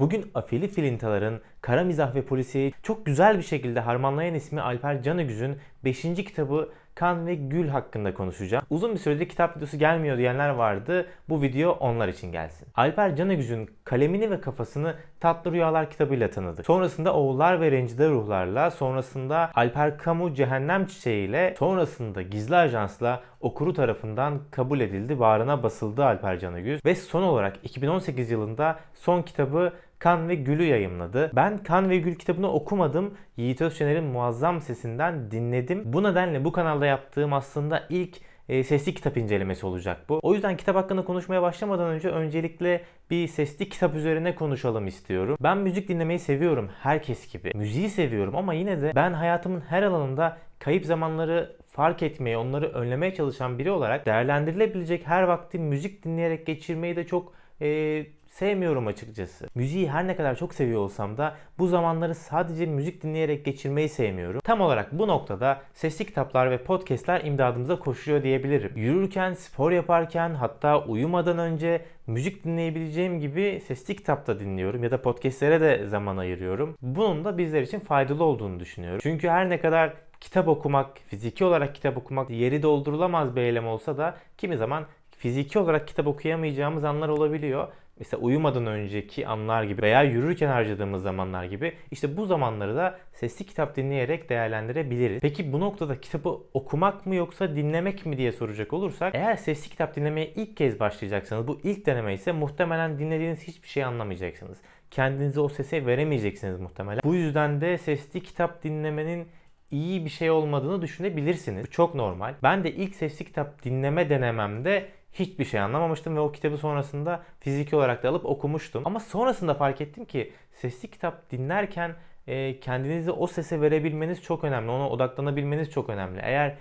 Bugün afili filintaların kara mizah ve polisiyeyi çok güzel bir şekilde harmanlayan ismi Alper Canıgüz'ün 5. kitabı Kan ve Gül hakkında konuşacağım. Uzun bir süredir kitap videosu gelmiyor diyenler vardı. Bu video onlar için gelsin. Alper Canagüz'ün kalemini ve kafasını Tatlı Rüyalar kitabıyla tanıdık. Sonrasında Oğullar ve Rencide Ruhlarla, sonrasında Alper Kamu Cehennem Çiçeği ile, sonrasında Gizli Ajans'la okuru tarafından kabul edildi, bağrına basıldı Alper Canıgüz. Ve son olarak 2018 yılında son kitabı Kan ve Gül'ü yayımladı. Ben Kan ve Gül kitabını okumadım. Yiğit Özçener'in muazzam sesinden dinledim. Bu nedenle bu kanalda yaptığım aslında ilk e, sesli kitap incelemesi olacak bu. O yüzden kitap hakkında konuşmaya başlamadan önce öncelikle bir sesli kitap üzerine konuşalım istiyorum. Ben müzik dinlemeyi seviyorum herkes gibi. Müziği seviyorum ama yine de ben hayatımın her alanında kayıp zamanları fark etmeyi, onları önlemeye çalışan biri olarak değerlendirilebilecek her vakti müzik dinleyerek geçirmeyi de çok e, sevmiyorum açıkçası. Müziği her ne kadar çok seviyor olsam da bu zamanları sadece müzik dinleyerek geçirmeyi sevmiyorum. Tam olarak bu noktada sesli kitaplar ve podcastler imdadımıza koşuyor diyebilirim. Yürürken, spor yaparken hatta uyumadan önce müzik dinleyebileceğim gibi sesli kitapta dinliyorum ya da podcastlere de zaman ayırıyorum. Bunun da bizler için faydalı olduğunu düşünüyorum. Çünkü her ne kadar kitap okumak, fiziki olarak kitap okumak yeri doldurulamaz bir eylem olsa da kimi zaman fiziki olarak kitap okuyamayacağımız anlar olabiliyor. Mesela uyumadan önceki anlar gibi veya yürürken harcadığımız zamanlar gibi işte bu zamanları da sesli kitap dinleyerek değerlendirebiliriz. Peki bu noktada kitabı okumak mı yoksa dinlemek mi diye soracak olursak eğer sesli kitap dinlemeye ilk kez başlayacaksanız bu ilk deneme ise muhtemelen dinlediğiniz hiçbir şey anlamayacaksınız. Kendinizi o sese veremeyeceksiniz muhtemelen. Bu yüzden de sesli kitap dinlemenin iyi bir şey olmadığını düşünebilirsiniz. Bu çok normal. Ben de ilk sesli kitap dinleme denememde hiçbir şey anlamamıştım ve o kitabı sonrasında fiziki olarak da alıp okumuştum. Ama sonrasında fark ettim ki sesli kitap dinlerken e, kendinizi o sese verebilmeniz çok önemli. Ona odaklanabilmeniz çok önemli. Eğer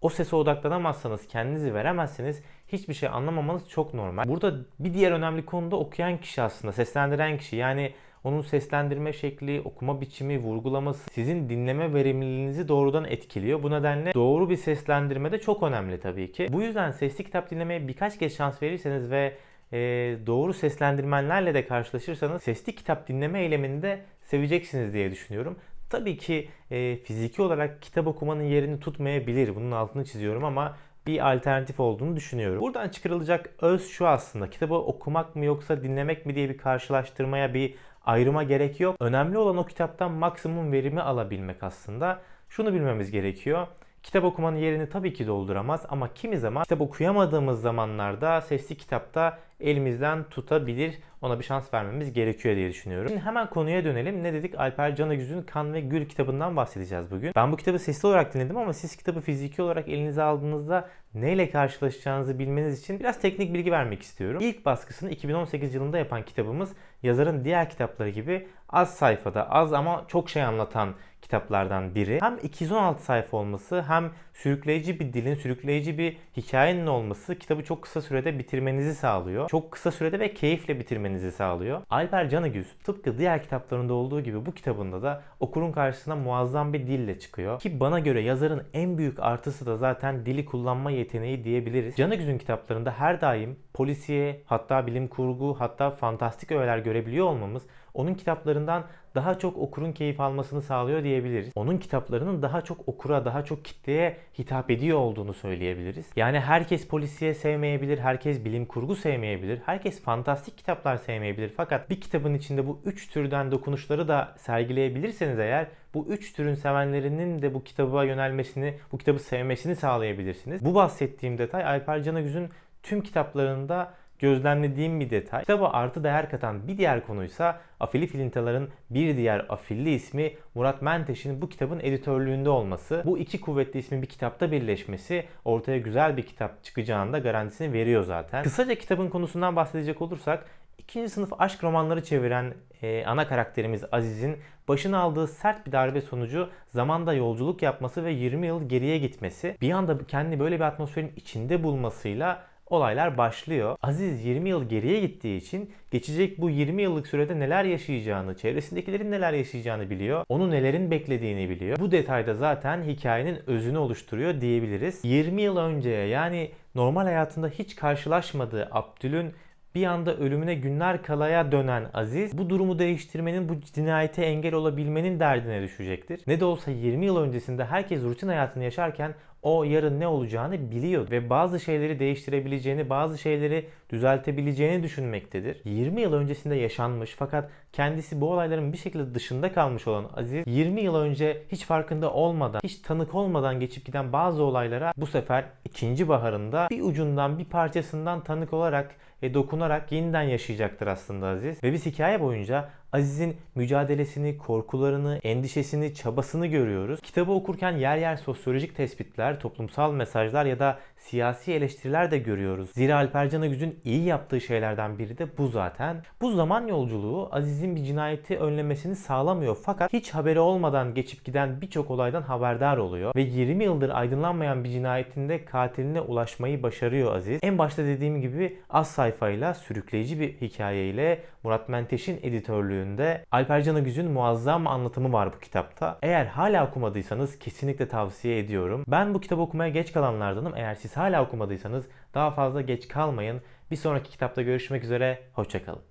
o sese odaklanamazsanız, kendinizi veremezseniz hiçbir şey anlamamanız çok normal. Burada bir diğer önemli konu da okuyan kişi aslında, seslendiren kişi. Yani onun seslendirme şekli, okuma biçimi, vurgulaması sizin dinleme verimliliğinizi doğrudan etkiliyor. Bu nedenle doğru bir seslendirme de çok önemli tabii ki. Bu yüzden sesli kitap dinlemeye birkaç kez şans verirseniz ve e, doğru seslendirmenlerle de karşılaşırsanız sesli kitap dinleme eylemini de seveceksiniz diye düşünüyorum. Tabii ki e, fiziki olarak kitap okumanın yerini tutmayabilir. Bunun altını çiziyorum ama bir alternatif olduğunu düşünüyorum. Buradan çıkarılacak öz şu aslında. Kitabı okumak mı yoksa dinlemek mi diye bir karşılaştırmaya, bir ayrıma gerek yok. Önemli olan o kitaptan maksimum verimi alabilmek aslında. Şunu bilmemiz gerekiyor. Kitap okumanın yerini tabii ki dolduramaz ama kimi zaman kitap okuyamadığımız zamanlarda sesli kitapta elimizden tutabilir. Ona bir şans vermemiz gerekiyor diye düşünüyorum. Şimdi hemen konuya dönelim. Ne dedik? Alper Canagüz'ün Kan ve Gül kitabından bahsedeceğiz bugün. Ben bu kitabı sesli olarak dinledim ama siz kitabı fiziki olarak elinize aldığınızda neyle karşılaşacağınızı bilmeniz için biraz teknik bilgi vermek istiyorum. İlk baskısını 2018 yılında yapan kitabımız yazarın diğer kitapları gibi az sayfada, az ama çok şey anlatan kitaplardan biri. Hem 216 sayfa olması hem sürükleyici bir dilin, sürükleyici bir hikayenin olması kitabı çok kısa sürede bitirmenizi sağlıyor. Çok kısa sürede ve keyifle bitirmenizi sağlıyor. Alper Canıgüz tıpkı diğer kitaplarında olduğu gibi bu kitabında da okurun karşısına muazzam bir dille çıkıyor. Ki bana göre yazarın en büyük artısı da zaten dili kullanma yeteneği diyebiliriz. Canıgüz'ün kitaplarında her daim polisiye, hatta bilim kurgu, hatta fantastik öğeler görebiliyor olmamız onun kitaplarından daha çok okurun keyif almasını sağlıyor diyebiliriz. Onun kitaplarının daha çok okura, daha çok kitleye hitap ediyor olduğunu söyleyebiliriz. Yani herkes polisiye sevmeyebilir, herkes bilim kurgu sevmeyebilir, herkes fantastik kitaplar sevmeyebilir. Fakat bir kitabın içinde bu üç türden dokunuşları da sergileyebilirseniz eğer bu üç türün sevenlerinin de bu kitaba yönelmesini, bu kitabı sevmesini sağlayabilirsiniz. Bu bahsettiğim detay Alper Canagüz'ün tüm kitaplarında gözlemlediğim bir detay. Kitaba artı değer katan bir diğer konuysa Afili Filintalar'ın bir diğer afilli ismi Murat Menteş'in bu kitabın editörlüğünde olması. Bu iki kuvvetli ismin bir kitapta birleşmesi ortaya güzel bir kitap da garantisini veriyor zaten. Kısaca kitabın konusundan bahsedecek olursak ikinci sınıf aşk romanları çeviren e, ana karakterimiz Aziz'in başına aldığı sert bir darbe sonucu zamanda yolculuk yapması ve 20 yıl geriye gitmesi, bir anda kendini böyle bir atmosferin içinde bulmasıyla olaylar başlıyor. Aziz 20 yıl geriye gittiği için geçecek bu 20 yıllık sürede neler yaşayacağını, çevresindekilerin neler yaşayacağını biliyor. Onu nelerin beklediğini biliyor. Bu detayda zaten hikayenin özünü oluşturuyor diyebiliriz. 20 yıl önceye yani normal hayatında hiç karşılaşmadığı Abdül'ün bir anda ölümüne günler kalaya dönen Aziz bu durumu değiştirmenin, bu cinayete engel olabilmenin derdine düşecektir. Ne de olsa 20 yıl öncesinde herkes rutin hayatını yaşarken o yarın ne olacağını biliyor ve bazı şeyleri değiştirebileceğini, bazı şeyleri düzeltebileceğini düşünmektedir. 20 yıl öncesinde yaşanmış fakat kendisi bu olayların bir şekilde dışında kalmış olan Aziz 20 yıl önce hiç farkında olmadan, hiç tanık olmadan geçip giden bazı olaylara bu sefer ikinci baharında bir ucundan bir parçasından tanık olarak ve dokunarak yeniden yaşayacaktır aslında Aziz. Ve biz hikaye boyunca Aziz'in mücadelesini, korkularını, endişesini, çabasını görüyoruz. Kitabı okurken yer yer sosyolojik tespitler, toplumsal mesajlar ya da siyasi eleştiriler de görüyoruz. Zira Alper Canagüz'ün iyi yaptığı şeylerden biri de bu zaten. Bu zaman yolculuğu Aziz'in bir cinayeti önlemesini sağlamıyor fakat hiç haberi olmadan geçip giden birçok olaydan haberdar oluyor ve 20 yıldır aydınlanmayan bir cinayetinde katiline ulaşmayı başarıyor Aziz. En başta dediğim gibi az sayı sayfayla sürükleyici bir hikayeyle Murat Menteş'in editörlüğünde Alper Canagüz'ün muazzam anlatımı var bu kitapta. Eğer hala okumadıysanız kesinlikle tavsiye ediyorum. Ben bu kitabı okumaya geç kalanlardanım. Eğer siz hala okumadıysanız daha fazla geç kalmayın. Bir sonraki kitapta görüşmek üzere. Hoşçakalın.